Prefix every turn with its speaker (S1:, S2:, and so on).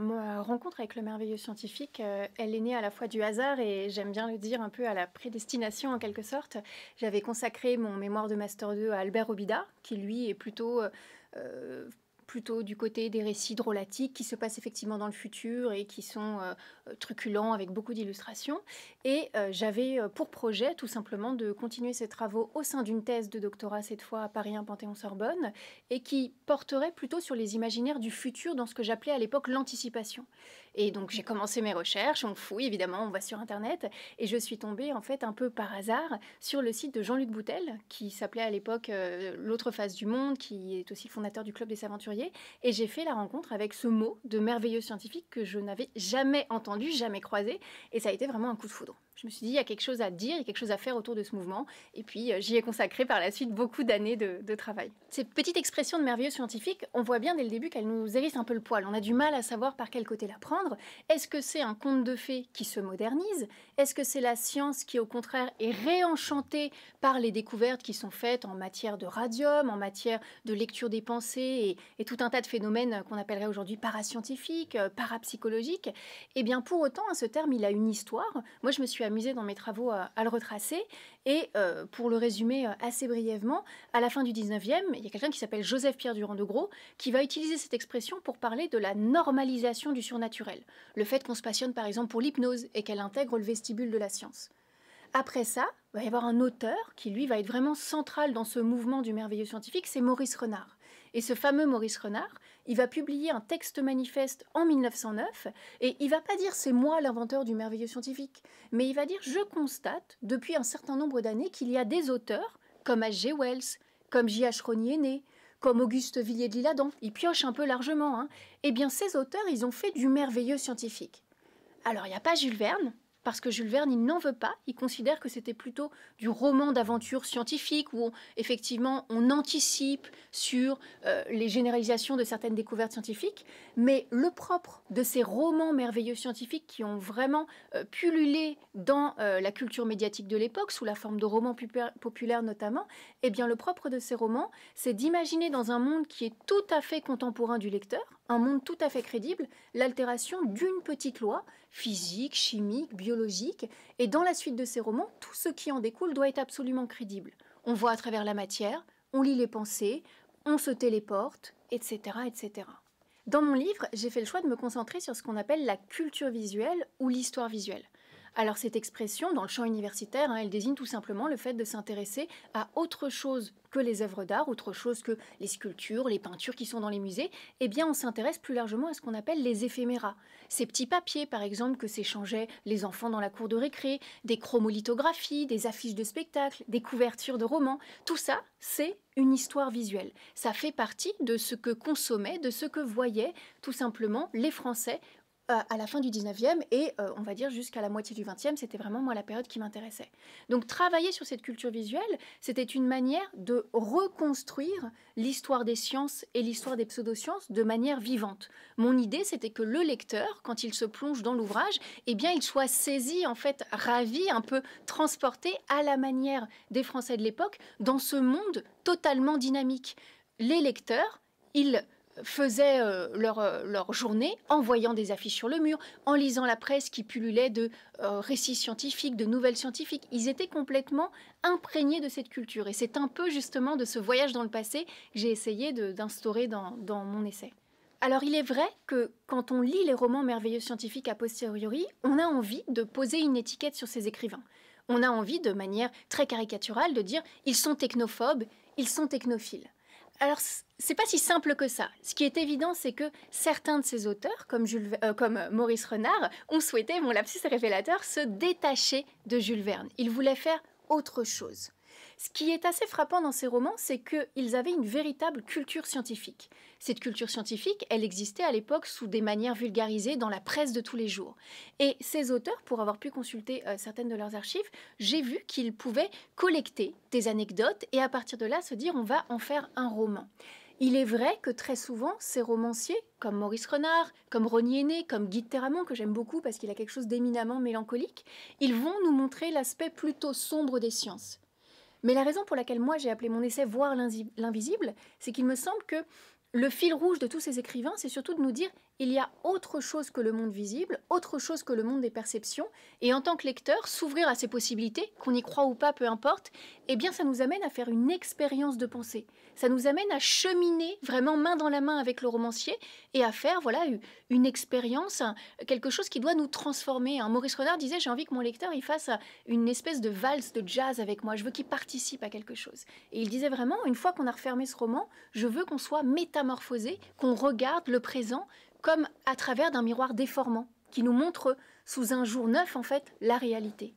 S1: ma rencontre avec le merveilleux scientifique, euh, elle est née à la fois du hasard et j'aime bien le dire un peu à la prédestination en quelque sorte. J'avais consacré mon mémoire de Master 2 à Albert Obida, qui lui est plutôt... Euh, euh, plutôt du côté des récits drôlatiques qui se passent effectivement dans le futur et qui sont euh, euh, truculents avec beaucoup d'illustrations. Et euh, j'avais pour projet tout simplement de continuer ces travaux au sein d'une thèse de doctorat, cette fois à Paris 1 Panthéon-Sorbonne, et qui porterait plutôt sur les imaginaires du futur dans ce que j'appelais à l'époque l'anticipation. Et donc j'ai commencé mes recherches, on fouille évidemment, on va sur Internet, et je suis tombée en fait un peu par hasard sur le site de Jean-Luc Boutel, qui s'appelait à l'époque L'autre face du monde, qui est aussi le fondateur du Club des aventuriers et j'ai fait la rencontre avec ce mot de merveilleux scientifique que je n'avais jamais entendu, jamais croisé. Et ça a été vraiment un coup de foudre je me suis dit, il y a quelque chose à dire, il y a quelque chose à faire autour de ce mouvement. Et puis, euh, j'y ai consacré par la suite beaucoup d'années de, travail. Ces petites expressions de merveilleux scientifique, on voit bien dès le début qu'elles nous hérissent un peu le poil. On a du mal à savoir par quel côté la prendre. Est-ce que c'est un conte de fées qui se modernise Est-ce que c'est la science qui, au contraire, est réenchantée par les découvertes qui sont faites en matière de radium, en matière de lecture des pensées et, tout un tas de phénomènes qu'on appellerait aujourd'hui parascientifiques, euh, parapsychologiques et eh bien, pour autant, ce terme, il a une histoire. Moi, je me suis misé dans mes travaux euh, à, le retracer. Et euh, pour le résumer euh, assez brièvement, à la fin du 19e, il y a quelqu'un qui s'appelle Joseph-Pierre Durand de Gros qui va utiliser cette expression pour parler de la normalisation du surnaturel. Le fait qu'on se passionne par exemple pour l'hypnose et qu'elle intègre le vestibule de la science. Après ça, il va y avoir un auteur qui, lui, va être vraiment central dans ce mouvement du merveilleux scientifique, c'est Maurice Renard. Et ce fameux Maurice Renard, il va publier un texte manifeste en 1909 et il va pas dire c'est moi l'inventeur du merveilleux scientifique, mais il va dire je constate depuis un certain nombre d'années qu'il y a des auteurs comme H.G. Wells, comme J.H. rony né comme Auguste Villiers de l'Isle-Adam, ils piochent un peu largement. Hein. Eh bien, ces auteurs, ils ont fait du merveilleux scientifique. Alors, il n'y a pas Jules Verne, parce que Jules Verne, il n'en veut pas. Il considère que c'était plutôt du roman d'aventure scientifique où, effectivement, on anticipe sur euh, les généralisations de certaines découvertes scientifiques. Mais le propre de ces romans merveilleux scientifiques qui ont vraiment euh, pullulé dans euh, la culture médiatique de l'époque, sous la forme de romans populaires notamment, eh bien, le propre de ces romans, c'est d'imaginer dans un monde qui est tout à fait contemporain du lecteur, un monde tout à fait crédible, l'altération d'une petite loi, physique, chimique, biologique, et dans la suite de ces romans, tout ce qui en découle doit être absolument crédible. On voit à travers la matière, on lit les pensées, on se téléporte, etc. etc. Dans mon livre, j'ai fait le choix de me concentrer sur ce qu'on appelle la culture visuelle ou l'histoire visuelle. Alors cette expression, dans le champ universitaire, hein, elle désigne tout simplement le fait de s'intéresser à autre chose que les œuvres d'art, autre chose que les sculptures, les peintures qui sont dans les musées, eh bien on s'intéresse plus largement à ce qu'on appelle les éphéméras. Ces petits papiers, par exemple, que s'échangeaient les enfants dans la cour de récré, des chromolithographies, des affiches de spectacles, des couvertures de romans, tout ça, c'est une histoire visuelle. Ça fait partie de ce que consommaient, de ce que voyaient tout simplement les Français euh, à la fin du 19e et euh, on va dire jusqu'à la moitié du 20e, c'était vraiment moi la période qui m'intéressait. Donc travailler sur cette culture visuelle, c'était une manière de reconstruire l'histoire des sciences et l'histoire des pseudosciences de manière vivante. Mon idée, c'était que le lecteur, quand il se plonge dans l'ouvrage, eh bien il soit saisi, en fait, ravi, un peu transporté à la manière des Français de l'époque dans ce monde totalement dynamique. Les lecteurs, ils faisaient euh, leur, euh, leur, journée en voyant des affiches sur le mur, en lisant la presse qui pullulait de euh, récits scientifiques, de nouvelles scientifiques. Ils étaient complètement imprégnés de cette culture. Et c'est un peu justement de ce voyage dans le passé que j'ai essayé d'instaurer dans, dans mon essai. Alors il est vrai que quand on lit les romans merveilleux scientifiques a posteriori, on a envie de poser une étiquette sur ces écrivains. On a envie de manière très caricaturale de dire ils sont technophobes, ils sont technophiles alors, n'est pas si simple que ça. Ce qui est évident, c'est que certains de ces auteurs, comme, euh, comme euh, Maurice Renard, ont souhaité, mon lapsus révélateur, se détacher de Jules Verne. Ils voulaient faire autre chose. Ce qui est assez frappant dans ces romans, c'est qu'ils avaient une véritable culture scientifique. Cette culture scientifique, elle existait à l'époque sous des manières vulgarisées dans la presse de tous les jours. Et ces auteurs, pour avoir pu consulter euh, certaines de leurs archives, j'ai vu qu'ils pouvaient collecter des anecdotes et à partir de là se dire on va en faire un roman. Il est vrai que très souvent, ces romanciers, comme Maurice Renard, comme Ronnie Henné, comme Guy de Terramont, que j'aime beaucoup parce qu'il a quelque chose d'éminemment mélancolique, ils vont nous montrer l'aspect plutôt sombre des sciences. Mais la raison pour laquelle moi j'ai appelé mon essai Voir l'invisible, c'est qu'il me semble que le fil rouge de tous ces écrivains, c'est surtout de nous dire il y a autre chose que le monde visible, autre chose que le monde des perceptions, et en tant que lecteur, s'ouvrir à ces possibilités, qu'on y croit ou pas, peu importe, eh bien ça nous amène à faire une expérience de pensée. Ça nous amène à cheminer vraiment main dans la main avec le romancier et à faire voilà une expérience, quelque chose qui doit nous transformer. Hein, Maurice Renard disait j'ai envie que mon lecteur il fasse une espèce de valse de jazz avec moi, je veux qu'il participe à quelque chose. Et il disait vraiment une fois qu'on a refermé ce roman, je veux qu'on soit méta qu'on regarde le présent comme à travers d'un miroir déformant qui nous montre sous un jour neuf en fait la réalité.